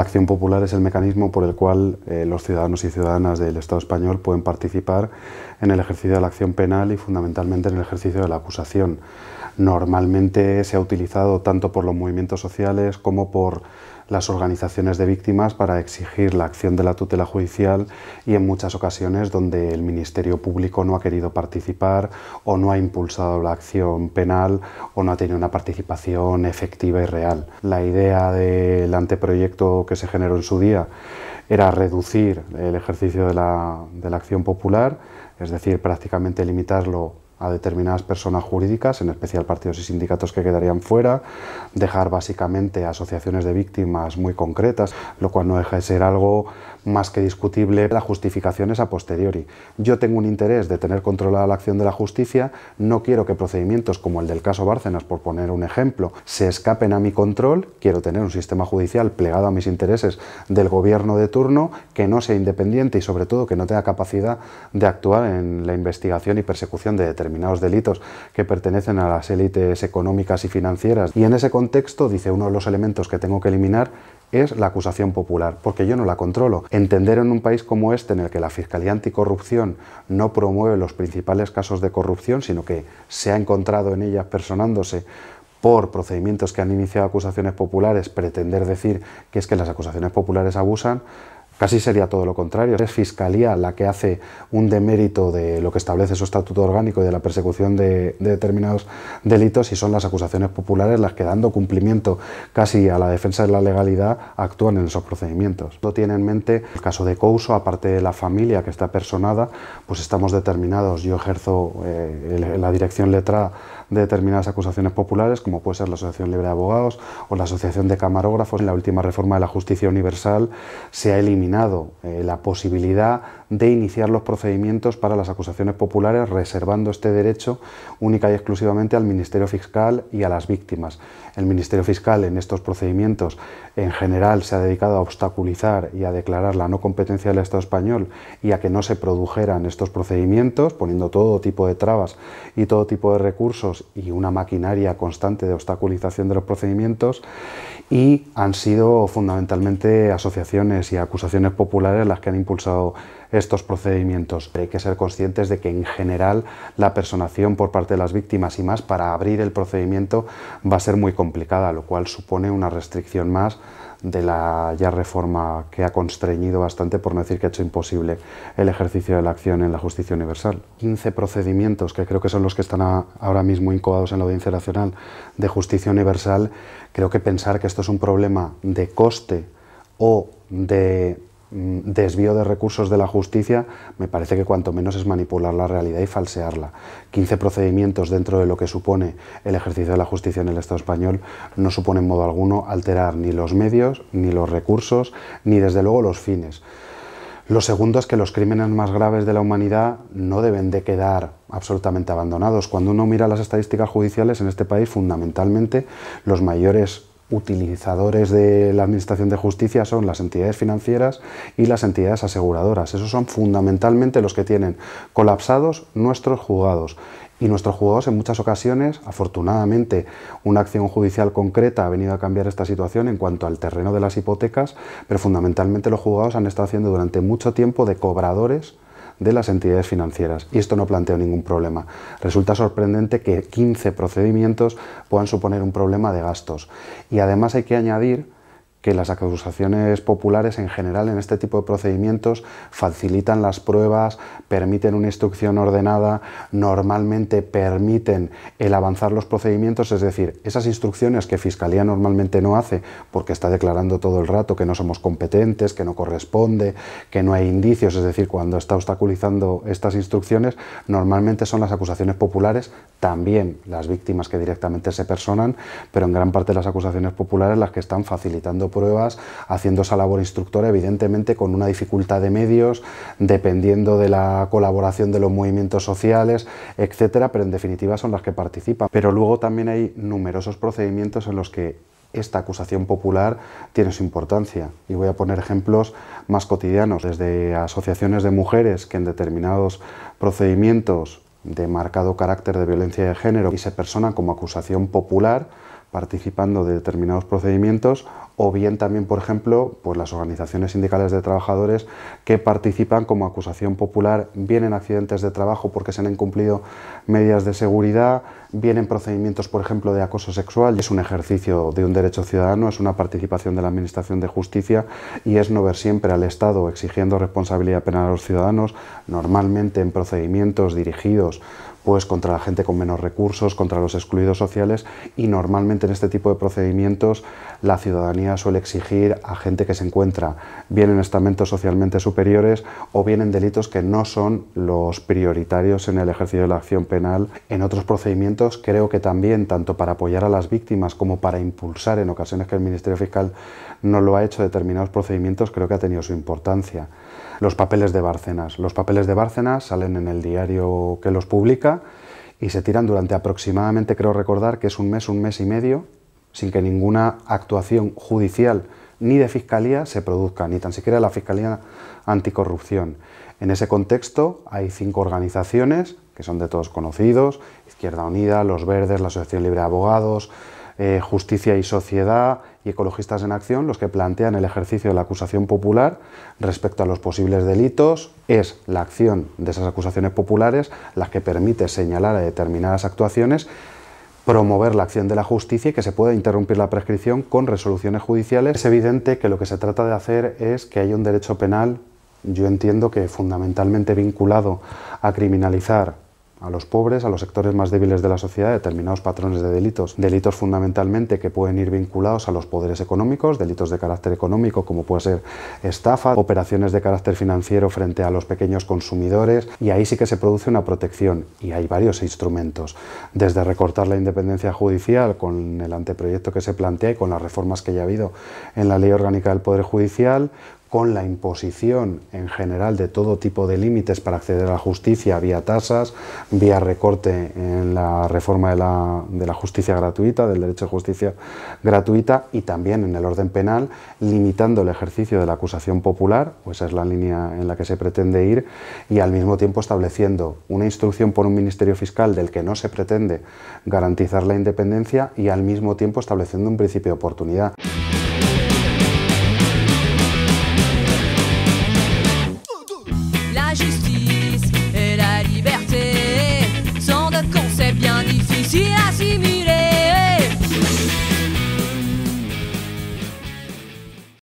La acción popular es el mecanismo por el cual eh, los ciudadanos y ciudadanas del Estado español pueden participar en el ejercicio de la acción penal y fundamentalmente en el ejercicio de la acusación. Normalmente se ha utilizado tanto por los movimientos sociales como por las organizaciones de víctimas para exigir la acción de la tutela judicial y en muchas ocasiones donde el Ministerio Público no ha querido participar o no ha impulsado la acción penal o no ha tenido una participación efectiva y real. La idea del anteproyecto que se generó en su día era reducir el ejercicio de la, acción popular, es decir, prácticamente limitarlo a determinadas personas jurídicas, en especial partidos y sindicatos que quedarían fuera, dejar básicamente asociaciones de víctimas muy concretas, lo cual no deja de ser algo más que discutible. La justificación es a posteriori. Yo tengo un interés de tener controlada la acción de la justicia, no quiero que procedimientos como el del caso Bárcenas, por poner un ejemplo, se escapen a mi control, quiero tener un sistema judicial plegado a mis intereses del gobierno de turno, que no sea independiente y sobre todo que no tenga capacidad de actuar en la investigación y persecución de determinados delitos que pertenecen a las élites económicas y financieras. Y en ese contexto, dice, uno de los elementos que tengo que eliminar es la acusación popular, porque yo no la controlo. Entender en un país como este, en el que la Fiscalía Anticorrupción no promueve los principales casos de corrupción, sino que se ha encontrado en ellas personándose por procedimientos que han iniciado acusaciones populares, pretender decir que es que las acusaciones populares abusan, Casi sería todo lo contrario. Es Fiscalía la que hace un demérito de lo que establece su estatuto orgánico y de la persecución de, determinados delitos y son las acusaciones populares las que dando cumplimiento casi a la defensa de la legalidad actúan en esos procedimientos. Lo tiene en mente el caso de Couso, aparte de la familia que está personada, pues estamos determinados. Yo ejerzo eh, la dirección letrada de determinadas acusaciones populares, como puede ser la Asociación Libre de Abogados o la Asociación de Camarógrafos. En la última reforma de la justicia universal se ha eliminado eh, la posibilidad de iniciar los procedimientos para las acusaciones populares, reservando este derecho única y exclusivamente al Ministerio Fiscal y a las víctimas. El Ministerio Fiscal en estos procedimientos en general se ha dedicado a obstaculizar y a declarar la no competencia del Estado español y a que no se produjeran estos procedimientos, poniendo todo tipo de trabas y todo tipo de recursos y una maquinaria constante de obstaculización de los procedimientos y han sido fundamentalmente asociaciones y acusaciones populares las que han impulsado estos procedimientos. Hay que ser conscientes de que en general la personación por parte de las víctimas y más para abrir el procedimiento va a ser muy complicada, lo cual supone una restricción más de la ya reforma que ha constreñido bastante, por no decir que ha hecho imposible el ejercicio de la acción en la justicia universal. 15 procedimientos, que creo que son los que están ahora mismo incoados en la Audiencia Nacional de Justicia Universal, creo que pensar que esto es un problema de coste o de Mm, desvío de recursos de la justicia, me parece que cuanto menos es manipular la realidad y falsearla. 15 procedimientos dentro de lo que supone el ejercicio de la justicia en el Estado español no supone en modo alguno alterar ni los medios, ni los recursos, ni desde luego los fines. Lo segundo es que los crímenes más graves de la humanidad no deben de quedar absolutamente abandonados. Cuando uno mira las estadísticas judiciales en este país, fundamentalmente los mayores utilizadores de la Administración de Justicia son las entidades financieras y las entidades aseguradoras. Esos son fundamentalmente los que tienen colapsados nuestros juzgados. Y nuestros juzgados en muchas ocasiones, afortunadamente, una acción judicial concreta ha venido a cambiar esta situación en cuanto al terreno de las hipotecas, pero fundamentalmente los juzgados han estado haciendo durante mucho tiempo de cobradores de las entidades financieras y esto no plantea ningún problema. Resulta sorprendente que 15 procedimientos puedan suponer un problema de gastos y además hay que añadir que las acusaciones populares en general en este tipo de procedimientos facilitan las pruebas, permiten una instrucción ordenada, normalmente permiten el avanzar los procedimientos, es decir, esas instrucciones que Fiscalía normalmente no hace porque está declarando todo el rato que no somos competentes, que no corresponde, que no hay indicios, es decir, cuando está obstaculizando estas instrucciones, normalmente son las acusaciones populares, también las víctimas que directamente se personan, pero en gran parte las acusaciones populares las que están facilitando pruebas, haciendo esa labor instructora, evidentemente con una dificultad de medios, dependiendo de la colaboración de los movimientos sociales, etcétera, pero en definitiva son las que participan. Pero luego también hay numerosos procedimientos en los que esta acusación popular tiene su importancia. Y voy a poner ejemplos más cotidianos, desde asociaciones de mujeres que en determinados procedimientos de marcado carácter de violencia de género y se personan como acusación popular participando de determinados procedimientos o bien también, por ejemplo, pues las organizaciones sindicales de trabajadores que participan como acusación popular, bien en accidentes de trabajo porque se han incumplido medidas de seguridad, bien en procedimientos, por ejemplo, de acoso sexual. Es un ejercicio de un derecho ciudadano, es una participación de la Administración de Justicia y es no ver siempre al Estado exigiendo responsabilidad penal a los ciudadanos, normalmente en procedimientos dirigidos pues contra la gente con menos recursos, contra los excluidos sociales y normalmente en este tipo de procedimientos la ciudadanía suele exigir a gente que se encuentra bien en estamentos socialmente superiores o bien en delitos que no son los prioritarios en el ejercicio de la acción penal. En otros procedimientos creo que también, tanto para apoyar a las víctimas como para impulsar en ocasiones que el Ministerio Fiscal no lo ha hecho determinados procedimientos, creo que ha tenido su importancia. Los papeles de Bárcenas. Los papeles de Bárcenas salen en el diario que los publica y se tiran durante aproximadamente, creo recordar, que es un mes, un mes y medio, sin que ninguna actuación judicial ni de fiscalía se produzca, ni tan siquiera la Fiscalía Anticorrupción. En ese contexto hay cinco organizaciones que son de todos conocidos, Izquierda Unida, Los Verdes, la Asociación Libre de Abogados, eh, Justicia y Sociedad y Ecologistas en Acción, los que plantean el ejercicio de la acusación popular respecto a los posibles delitos. Es la acción de esas acusaciones populares las que permite señalar a determinadas actuaciones promover la acción de la justicia y que se pueda interrumpir la prescripción con resoluciones judiciales. Es evidente que lo que se trata de hacer es que haya un derecho penal, yo entiendo que fundamentalmente vinculado a criminalizar a los pobres, a los sectores más débiles de la sociedad, determinados patrones de delitos. Delitos fundamentalmente que pueden ir vinculados a los poderes económicos, delitos de carácter económico como puede ser estafa, operaciones de carácter financiero frente a los pequeños consumidores y ahí sí que se produce una protección y hay varios instrumentos, desde recortar la independencia judicial con el anteproyecto que se plantea y con las reformas que ya ha habido en la ley orgánica del Poder Judicial, con la imposición en general de todo tipo de límites para acceder a la justicia vía tasas, vía recorte en la reforma de la, justicia gratuita, del derecho a justicia gratuita y también en el orden penal, limitando el ejercicio de la acusación popular, pues esa es la línea en la que se pretende ir, y al mismo tiempo estableciendo una instrucción por un Ministerio Fiscal del que no se pretende garantizar la independencia y al mismo tiempo estableciendo un principio de oportunidad.